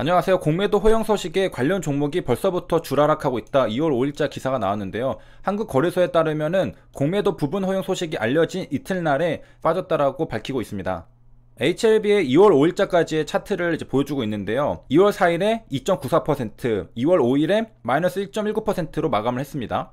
안녕하세요. 공매도 허용 소식에 관련 종목이 벌써부터 주라락하고 있다. 2월 5일자 기사가 나왔는데요. 한국거래소에 따르면은 공매도 부분 허용 소식이 알려진 이틀날에 빠졌다라고 밝히고 있습니다. HLB의 2월 5일자까지의 차트를 이제 보여주고 있는데요. 2월 4일에 2.94%, 2월 5일에 마이너스 1.19%로 마감을 했습니다.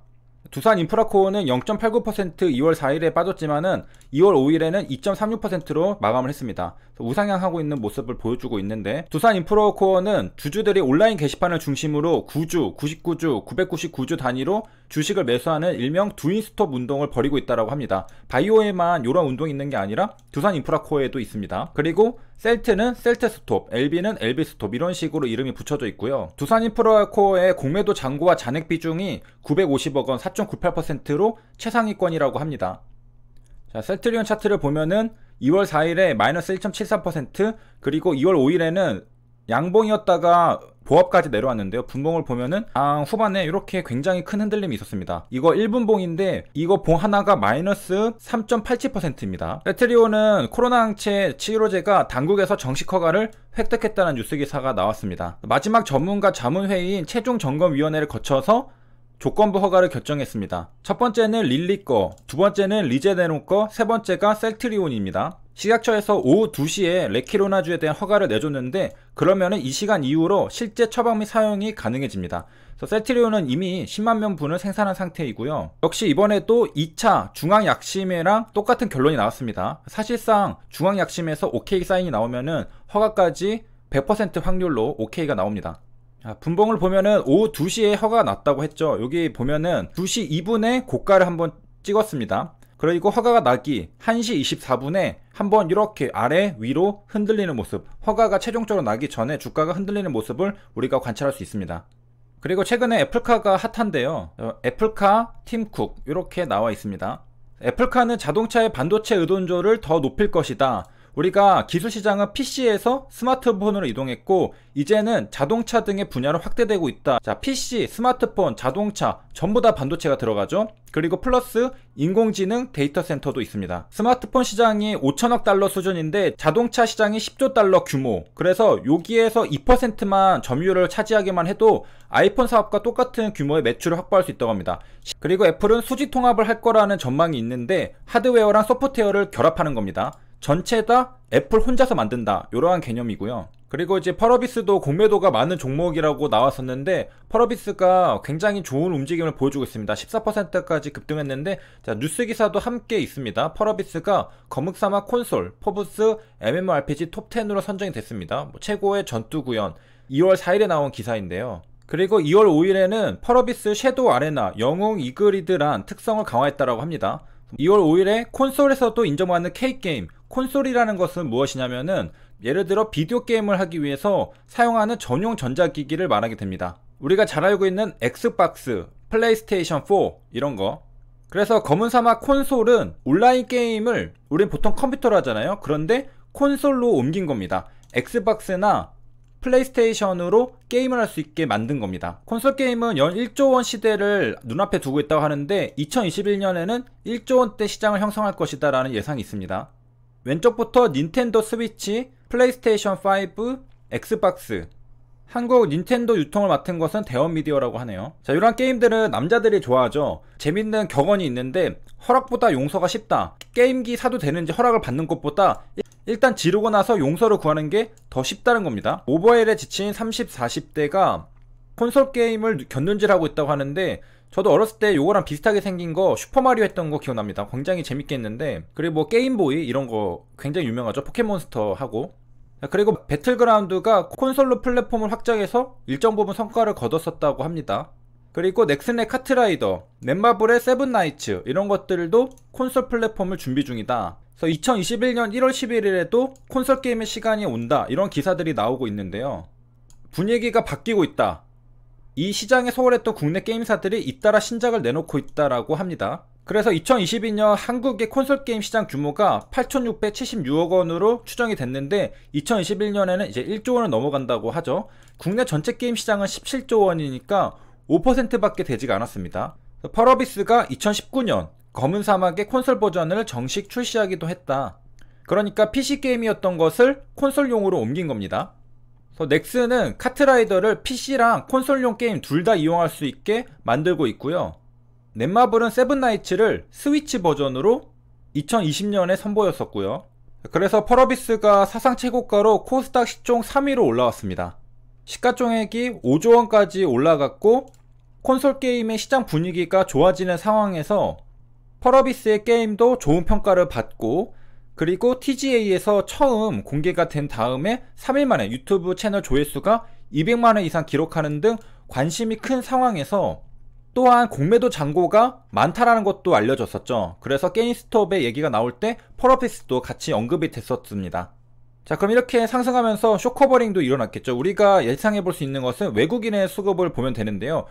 두산 인프라코어는 0.89% 2월 4일에 빠졌지만은 2월 5일에는 2.36%로 마감을 했습니다. 우상향하고 있는 모습을 보여주고 있는데 두산 인프라코어는 주주들이 온라인 게시판을 중심으로 9주, 99주, 999주 단위로 주식을 매수하는 일명 두인스톱 운동을 벌이고 있다고 합니다. 바이오에만 이런 운동이 있는 게 아니라 두산 인프라코어에도 있습니다. 그리고 셀트는 셀트스톱, LB는 LB스톱 이런 식으로 이름이 붙여져 있고요. 두산인프라코어의 공매도 잔고와 잔액 비중이 950억 원 4.98%로 최상위권이라고 합니다. 자, 셀트리온 차트를 보면은 2월 4일에 마이너스 1.73% 그리고 2월 5일에는 양봉이었다가 보합까지 내려왔는데요. 분봉을 보면은 아, 후반에 이렇게 굉장히 큰 흔들림이 있었습니다. 이거 1분봉인데 이거 봉 하나가 마이너스 3.87%입니다. 에트리온은 코로나 항체 치료제가 당국에서 정식 허가를 획득했다는 뉴스 기사가 나왔습니다. 마지막 전문가 자문회의인 최종 점검위원회를 거쳐서 조건부 허가를 결정했습니다. 첫 번째는 릴리 거, 두 번째는 리제네론 거, 세 번째가 셀트리온입니다. 식약처에서 오후 2시에 레키로나주에 대한 허가를 내줬는데 그러면은 이 시간 이후로 실제 처방 및 사용이 가능해집니다. 그 세트리온은 이미 10만 명분을 생산한 상태이고요. 역시 이번에 도 2차 중앙약심회랑 똑같은 결론이 나왔습니다. 사실상 중앙약심에서 OK 사인이 나오면은 허가까지 100% 확률로 OK가 나옵니다. 아, 분봉을 보면은 오후 2시에 허가 났다고 했죠. 여기 보면은 2시 2분에 고가를 한번 찍었습니다. 그리고 허가가 나기 1시 24분에 한번 이렇게 아래 위로 흔들리는 모습, 허가가 최종적으로 나기 전에 주가가 흔들리는 모습을 우리가 관찰할 수 있습니다. 그리고 최근에 애플카가 핫한데요. 어, 애플카, 팀쿡 이렇게 나와 있습니다. 애플카는 자동차의 반도체 의존조를더 높일 것이다. 우리가 기술 시장은 PC에서 스마트폰으로 이동했고 이제는 자동차 등의 분야로 확대되고 있다. 자, PC, 스마트폰, 자동차 전부 다 반도체가 들어가죠. 그리고 플러스 인공지능 데이터 센터도 있습니다. 스마트폰 시장이 5천억 달러 수준인데 자동차 시장이 10조 달러 규모. 그래서 여기에서 2%만 점유율을 차지하기만 해도 아이폰 사업과 똑같은 규모의 매출을 확보할 수 있다고 합니다. 그리고 애플은 수지 통합을 할 거라는 전망이 있는데 하드웨어랑 소프트웨어를 결합하는 겁니다. 전체 다 애플 혼자서 만든다. 이러한 개념이고요. 그리고 이제 퍼러비스도 공매도가 많은 종목이라고 나왔었는데 퍼러비스가 굉장히 좋은 움직임을 보여주고 있습니다. 14%까지 급등했는데 자, 뉴스 기사도 함께 있습니다. 퍼러비스가 거묵사막 콘솔, 포브스, MMORPG 톱10으로 선정이 됐습니다. 뭐 최고의 전투 구현 2월 4일에 나온 기사인데요. 그리고 2월 5일에는 퍼러비스 섀도우 아레나 영웅 이그리드란 특성을 강화했다라고 합니다. 2월 5일에 콘솔에서도 인정받는 K게임, 콘솔이라는 것은 무엇이냐면은 예를 들어 비디오 게임을 하기 위해서 사용하는 전용 전자기기를 말하게 됩니다. 우리가 잘 알고 있는 엑스박스, 플레이스테이션 4 이런 거. 그래서 검은 사막 콘솔은 온라인 게임을 우린 보통 컴퓨터로 하잖아요. 그런데 콘솔로 옮긴 겁니다. 엑스박스나 플레이스테이션으로 게임을 할 수 있게 만든 겁니다. 콘솔 게임은 연 1조 원 시대를 눈앞에 두고 있다고 하는데 2021년에는 1조 원대 시장을 형성할 것이다 라는 예상이 있습니다. 왼쪽부터 닌텐도 스위치, 플레이스테이션 5, 엑스박스, 한국 닌텐도 유통을 맡은 것은 대원미디어라고 하네요 자 이런 게임들은 남자들이 좋아하죠 재밌는 격언이 있는데 허락보다 용서가 쉽다 게임기 사도 되는지 허락을 받는 것보다 일단 지르고 나서 용서를 구하는 게 더 쉽다는 겁니다. 오버헬에 지친 30, 40대가 콘솔 게임을 견눈질하고 있다고 하는데 저도 어렸을 때 요거랑 비슷하게 생긴 거 슈퍼마리오 했던 거 기억납니다. 굉장히 재밌게 했는데 그리고 뭐 게임보이 이런 거 굉장히 유명하죠. 포켓몬스터 하고 그리고 배틀그라운드가 콘솔로 플랫폼을 확장해서 일정 부분 성과를 거뒀었다고 합니다. 그리고 넥슨의 카트라이더, 넷마블의 세븐나이츠 이런 것들도 콘솔 플랫폼을 준비 중이다. 그래서 2021년 1월 11일에도 콘솔 게임의 시간이 온다 이런 기사들이 나오고 있는데요. 분위기가 바뀌고 있다. 이 시장에 소홀했던 국내 게임사들이 잇따라 신작을 내놓고 있다라고 합니다. 그래서 2022년 한국의 콘솔 게임 시장 규모가 8,676억 원으로 추정이 됐는데 2021년에는 이제 1조 원을 넘어간다고 하죠. 국내 전체 게임 시장은 17조 원이니까 5%밖에 되지가 않았습니다. 펄어비스가 2019년 검은 사막의 콘솔 버전을 정식 출시하기도 했다. 그러니까 PC 게임이었던 것을 콘솔용으로 옮긴 겁니다. 넥슨은 카트라이더를 PC랑 콘솔용 게임 둘 다 이용할 수 있게 만들고 있고요. 넷마블은 세븐나이츠를 스위치 버전으로 2020년에 선보였었고요. 그래서 펄어비스가 사상 최고가로 코스닥 시총 3위로 올라왔습니다. 시가총액이 5조 원까지 올라갔고 콘솔 게임의 시장 분위기가 좋아지는 상황에서 펄어비스의 게임도 좋은 평가를 받고 그리고 TGA에서 처음 공개가 된 다음에 3일 만에 유튜브 채널 조회수가 2 0 0만원 이상 기록하는 등 관심이 큰 상황에서 또한 공매도 잔고가 많다라는 것도 알려졌었죠. 그래서 게임스톱의 얘기가 나올 때펄어비스도 같이 언급이 됐었습니다. 자 그럼 이렇게 상승하면서 쇼커버링도 일어났겠죠. 우리가 예상해 볼 수 있는 것은 외국인의 수급을 보면 되는데요.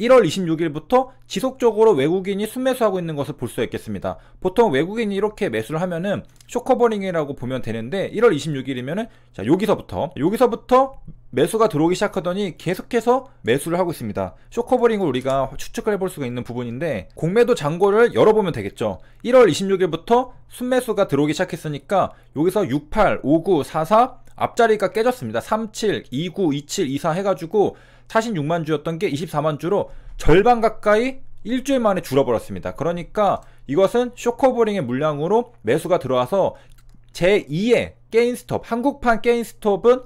1월 26일부터 지속적으로 외국인이 순매수하고 있는 것을 볼 수 있겠습니다. 보통 외국인이 이렇게 매수를 하면은 쇼커버링이라고 보면 되는데 1월 26일이면은 자 여기서부터 여기서부터 매수가 들어오기 시작하더니 계속해서 매수를 하고 있습니다. 쇼커버링을 우리가 추측을 해볼 수가 있는 부분인데 공매도 잔고를 열어보면 되겠죠. 1월 26일부터 순매수가 들어오기 시작했으니까 여기서 68, 59, 44 앞자리가 깨졌습니다. 37, 29, 27, 24 해가지고 46만 주였던 게 24만 주로 절반 가까이 일주일 만에 줄어버렸습니다. 그러니까 이것은 쇼커버링의 물량으로 매수가 들어와서 제2의 게임스톱, 한국판 게임스톱은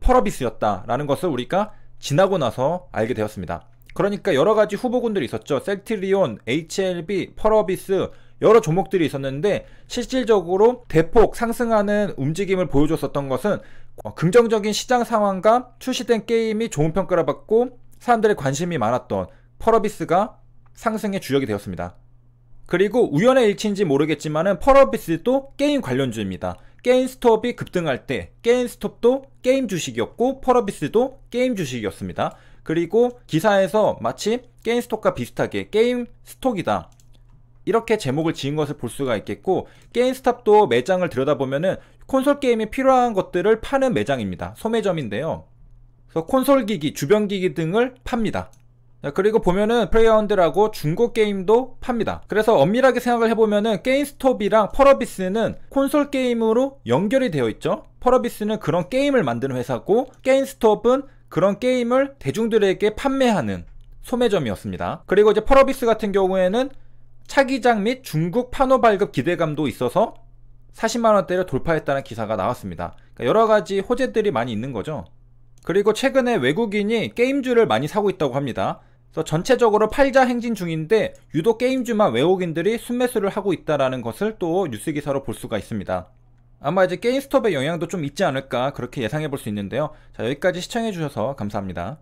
펄어비스였다라는 것을 우리가 지나고 나서 알게 되었습니다. 그러니까 여러 가지 후보군들이 있었죠. 셀트리온, HLB, 펄어비스, 여러 종목들이 있었는데 실질적으로 대폭 상승하는 움직임을 보여줬었던 것은 어, 긍정적인 시장 상황과 출시된 게임이 좋은 평가를 받고 사람들의 관심이 많았던 펄어비스가 상승의 주역이 되었습니다. 그리고 우연의 일치인지 모르겠지만은 펄어비스도 게임 관련주입니다. 게임스톱이 급등할 때 게임스톱도 게임 주식이었고 펄어비스도 게임 주식이었습니다. 그리고 기사에서 마치 게임스톱과 비슷하게 게임스톡이다 이렇게 제목을 지은 것을 볼 수가 있겠고 게임스탑도 매장을 들여다보면은 콘솔 게임이 필요한 것들을 파는 매장입니다. 소매점인데요. 그래서 콘솔 기기, 주변 기기 등을 팝니다. 그리고 보면은 플레이어운드라고 중고 게임도 팝니다. 그래서 엄밀하게 생각을 해보면은 게임스톱이랑 펄어비스는 콘솔 게임으로 연결이 되어 있죠. 펄어비스는 그런 게임을 만드는 회사고 게임스톱은 그런 게임을 대중들에게 판매하는 소매점이었습니다. 그리고 이제 펄어비스 같은 경우에는 차기장 및 중국 판호 발급 기대감도 있어서 40만원대를 돌파했다는 기사가 나왔습니다. 그러니까 여러가지 호재들이 많이 있는 거죠. 그리고 최근에 외국인이 게임주를 많이 사고 있다고 합니다. 그래서 전체적으로 팔자 행진 중인데 유독 게임주만 외국인들이 순매수를 하고 있다는 것을 또 뉴스 기사로 볼 수가 있습니다. 아마 이제 게임스톱의 영향도 좀 있지 않을까 그렇게 예상해 볼 수 있는데요. 자, 여기까지 시청해 주셔서 감사합니다.